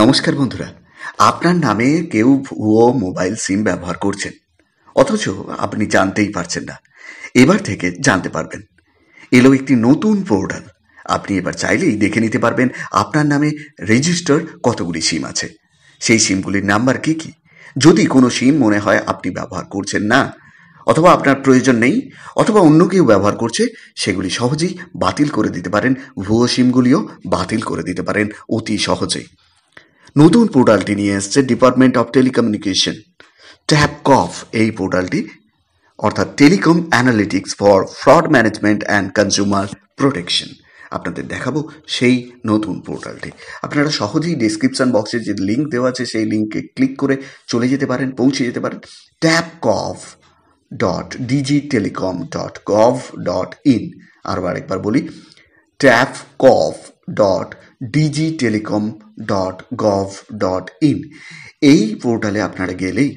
নমস্কার বন্ধুরা আপনার নামে কেউ ভুয়ো মোবাইল সিম ব্যবহার করছেন অথচ আপনি জানতেই পারছেন না এবার থেকে জানতে পারবেন এলো একটি নতুন পোর্টাল আপনি এবার চাইলেই দেখে নিতে পারবেন আপনার নামে রেজিস্টার কতগুলি সিম আছে সেই সিমগুলির নাম্বার কী কী যদি কোনো সিম মনে হয় আপনি ব্যবহার করছেন না অথবা আপনার প্রয়োজন নেই অথবা অন্য কেউ ব্যবহার করছে সেগুলি সহজেই বাতিল করে দিতে পারেন ভুয়ো সিমগুলিও বাতিল করে দিতে পারেন অতি সহজেই নতুন পোর্টালটি নিয়ে এসছে ডিপার্টমেন্ট অফ টেলিকমিউনিকেশন কফ এই পোর্টালটি অর্থাৎ telecom analytics for fraud management and consumer protection আপনাদের দেখাবো সেই নতুন পোর্টালটি আপনারা সহজেই ডিসক্রিপশান বক্সে যে লিঙ্ক দেওয়া আছে সেই লিঙ্কে ক্লিক করে চলে যেতে পারেন পৌঁছে যেতে পারেন tafcop dot DG telecom dot gov dot in আরবার একবার বলি tafcop dot DG telecom dot gov dot in এই পোর্টালে আপনারা গেলেই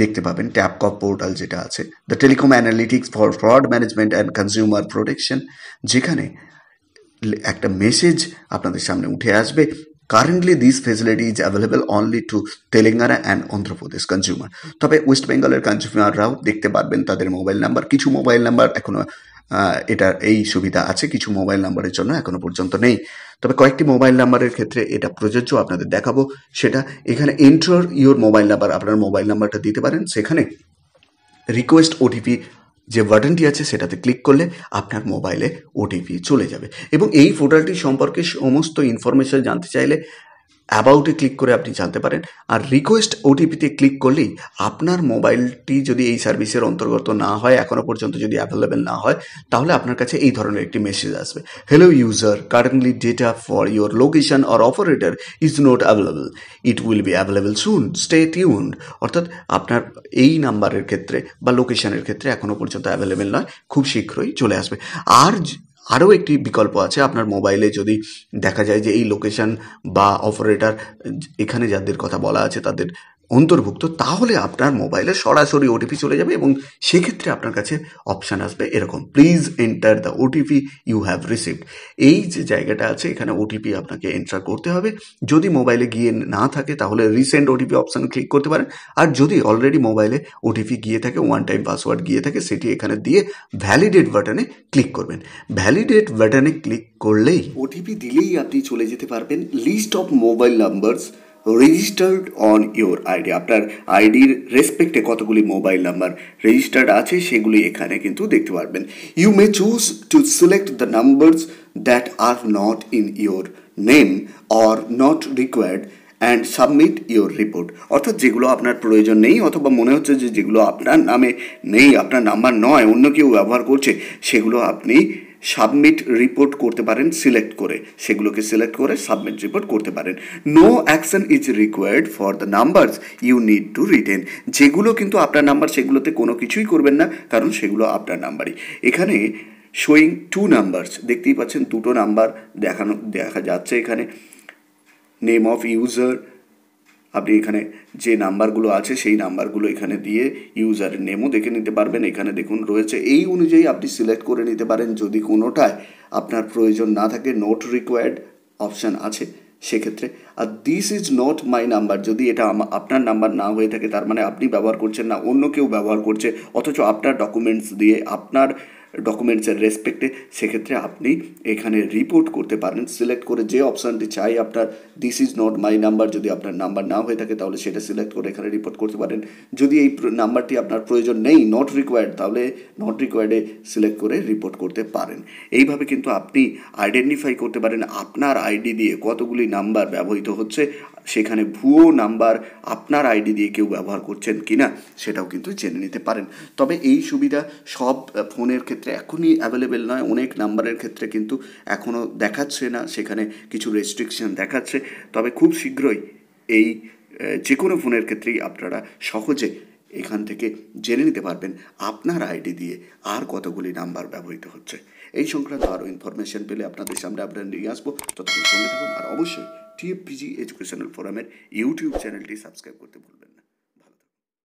দেখতে পাবেন ট্যাপকপ পোর্টাল যেটা আছে the telecom analytics for fraud management and consumer protection যেখানে একটা মেসেজ আপনাদের সামনে উঠে আসবে currently this facility is available only to Telangana and Andhra Pradesh consumer তবে ওয়েস্ট বেঙ্গলের কনজিউমাররাও দেখতে পারবেন তাদের মোবাইল নাম্বার কিছু মোবাইল নাম্বার এখনও এটার এই সুবিধা আছে কিছু মোবাইল নাম্বারের জন্য এখনো পর্যন্ত নেই তবে কয়েকটি মোবাইল নাম্বারের ক্ষেত্রে এটা প্রযোজ্য আপনাদের দেখাবো সেটা এখানে এন্টার ইউর মোবাইল নাম্বার আপনার মোবাইল নাম্বারটা দিতে পারেন সেখানে রিকোয়েস্ট ওটিপি যে বাটনটি আছে সেটাতে ক্লিক করলে আপনার মোবাইলে ওটিপি চলে যাবে এবং এই পোর্টালটি সম্পর্কে সমস্ত ইনফরমেশন জানতে চাইলে অ্যাবাউটে ক্লিক করে আপনি জানতে পারেন আর রিকোয়েস্ট ওটিপিতে ক্লিক করলেই আপনার মোবাইলটি যদি এই সার্ভিসের অন্তর্গত না হয় এখনও পর্যন্ত যদি অ্যাভেলেবেল না হয় তাহলে আপনার কাছে এই ধরনের একটি মেসেজ আসবে hello user currently data for your location or operator is not available it will be available soon stay tuned অর্থাৎ আপনার এই নাম্বারের ক্ষেত্রে বা লোকেশনের ক্ষেত্রে এখনও পর্যন্ত অ্যাভেলেবেল নয় খুব শীঘ্রই চলে আসবে আর আরও একটি বিকল্প আছে আপনার মোবাইলে যদি দেখা যায় যে এই লোকেশান বা অপারেটার এখানে যাদের কথা বলা আছে তাদের অন্তর্ভুক্ত তাহলে আপনার মোবাইলে সরাসরি ওটিপি চলে যাবে এবং সেক্ষেত্রে আপনার কাছে অপশান আসবে এরকম please enter the OTP you have received এই যে জায়গাটা আছে এখানে ওটিপি আপনাকে এন্টার করতে হবে যদি মোবাইলে গিয়ে না থাকে তাহলে রিসেন্ট ওটিপি অপশান ক্লিক করতে পারেন আর যদি অলরেডি মোবাইলে ওটিপি গিয়ে থাকে ওয়ান টাইম পাসওয়ার্ড গিয়ে থাকে সেটি এখানে দিয়ে ভ্যালিডেট বাটনে ক্লিক করবেন ভ্যালিডেট বাটনে ক্লিক করলেই ওটিপি দিলেই আপনি চলে যেতে পারবেন list of mobile numbers registered on your ID আপনার আইডির রেসপেক্টে কতগুলি মোবাইল নাম্বার রেজিস্টার্ড আছে সেগুলি এখানে কিন্তু দেখতে পারবেন you may choose to select the numbers that are not in your name or not required and submit your report অর্থাৎ যেগুলো আপনার প্রয়োজন নেই অথবা মনে হচ্ছে যে যেগুলো আপনার নামে নেই আপনার নাম্বার নয় অন্য কেউ ব্যবহার করছে সেগুলো আপনি সাবমিট রিপোর্ট করতে পারেন সিলেক্ট করে সেগুলোকে সিলেক্ট করে সাবমিট রিপোর্ট করতে পারেন no action is required for the numbers you need to retain যেগুলো কিন্তু আপনার নাম্বার সেগুলোতে কোনো কিছুই করবেন না কারণ সেগুলো আপনার নাম্বারই এখানে শোয়িং টু নাম্বারস দেখতেই পাচ্ছেন দুটো নাম্বার দেখানো দেখা যাচ্ছে এখানে নেম অফ ইউজার আপনি এখানে যে নাম্বারগুলো আছে সেই নাম্বারগুলো এখানে দিয়ে ইউজারের নেমও দেখে নিতে পারবেন এখানে দেখুন রয়েছে এই অনুযায়ী আপনি সিলেক্ট করে নিতে পারেন যদি কোনোটায় আপনার প্রয়োজন না থাকে নোট রিকোয়ার্ড অপশান আছে সেক্ষেত্রে আর this is not my number যদি এটা আপনার নাম্বার না হয়ে থাকে তার মানে আপনি ব্যবহার করছেন না অন্য কেউ ব্যবহার করছে অথচ আপনার ডকুমেন্টস দিয়ে আপনার ডকুমেন্টসের রেসপেক্টে সেক্ষেত্রে আপনি এখানে রিপোর্ট করতে পারেন সিলেক্ট করে যে অপশানটি চাই আপনার this is not my number যদি আপনার নাম্বার না হয়ে থাকে তাহলে সেটা সিলেক্ট করে এখানে রিপোর্ট করতে পারেন যদি এই নাম্বারটি আপনার প্রয়োজন নেই নট রিকোয়ার্ড তাহলে নট রিকোয়ার্ডে সিলেক্ট করে রিপোর্ট করতে পারেন এইভাবে কিন্তু আপনি আইডেন্টিফাই করতে পারেন আপনার আইডি দিয়ে কতগুলি নাম্বার ব্যবহৃত হচ্ছে সেখানে ভুয়ো নাম্বার আপনার আইডি দিয়ে কেউ ব্যবহার করছেন কি না সেটাও কিন্তু জেনে নিতে পারেন তবে এই সুবিধা সব ফোনের ক্ষেত্রে এখনই অ্যাভেলেবেল নয় অনেক নাম্বারের ক্ষেত্রে কিন্তু এখনও দেখাচ্ছে না সেখানে কিছু রেস্ট্রিকশন দেখাচ্ছে তবে খুব শীঘ্রই এই যে কোনো ফোনের ক্ষেত্রেই আপনারা সহজে এখান থেকে জেনে নিতে পারবেন আপনার আইডি দিয়ে আর কতগুলি নাম্বার ব্যবহৃত হচ্ছে এই সংক্রান্ত আরও ইনফরমেশন পেলে আপনাদের সামনে আপনারা নিয়ে আসবো ততক্ষণ সঙ্গে থাকুন আর অবশ্যই টিএফপিজি এডুকেশনাল ফোরামের ইউটিউব চ্যানেলটি সাবস্ক্রাইব করতে ভুলবেন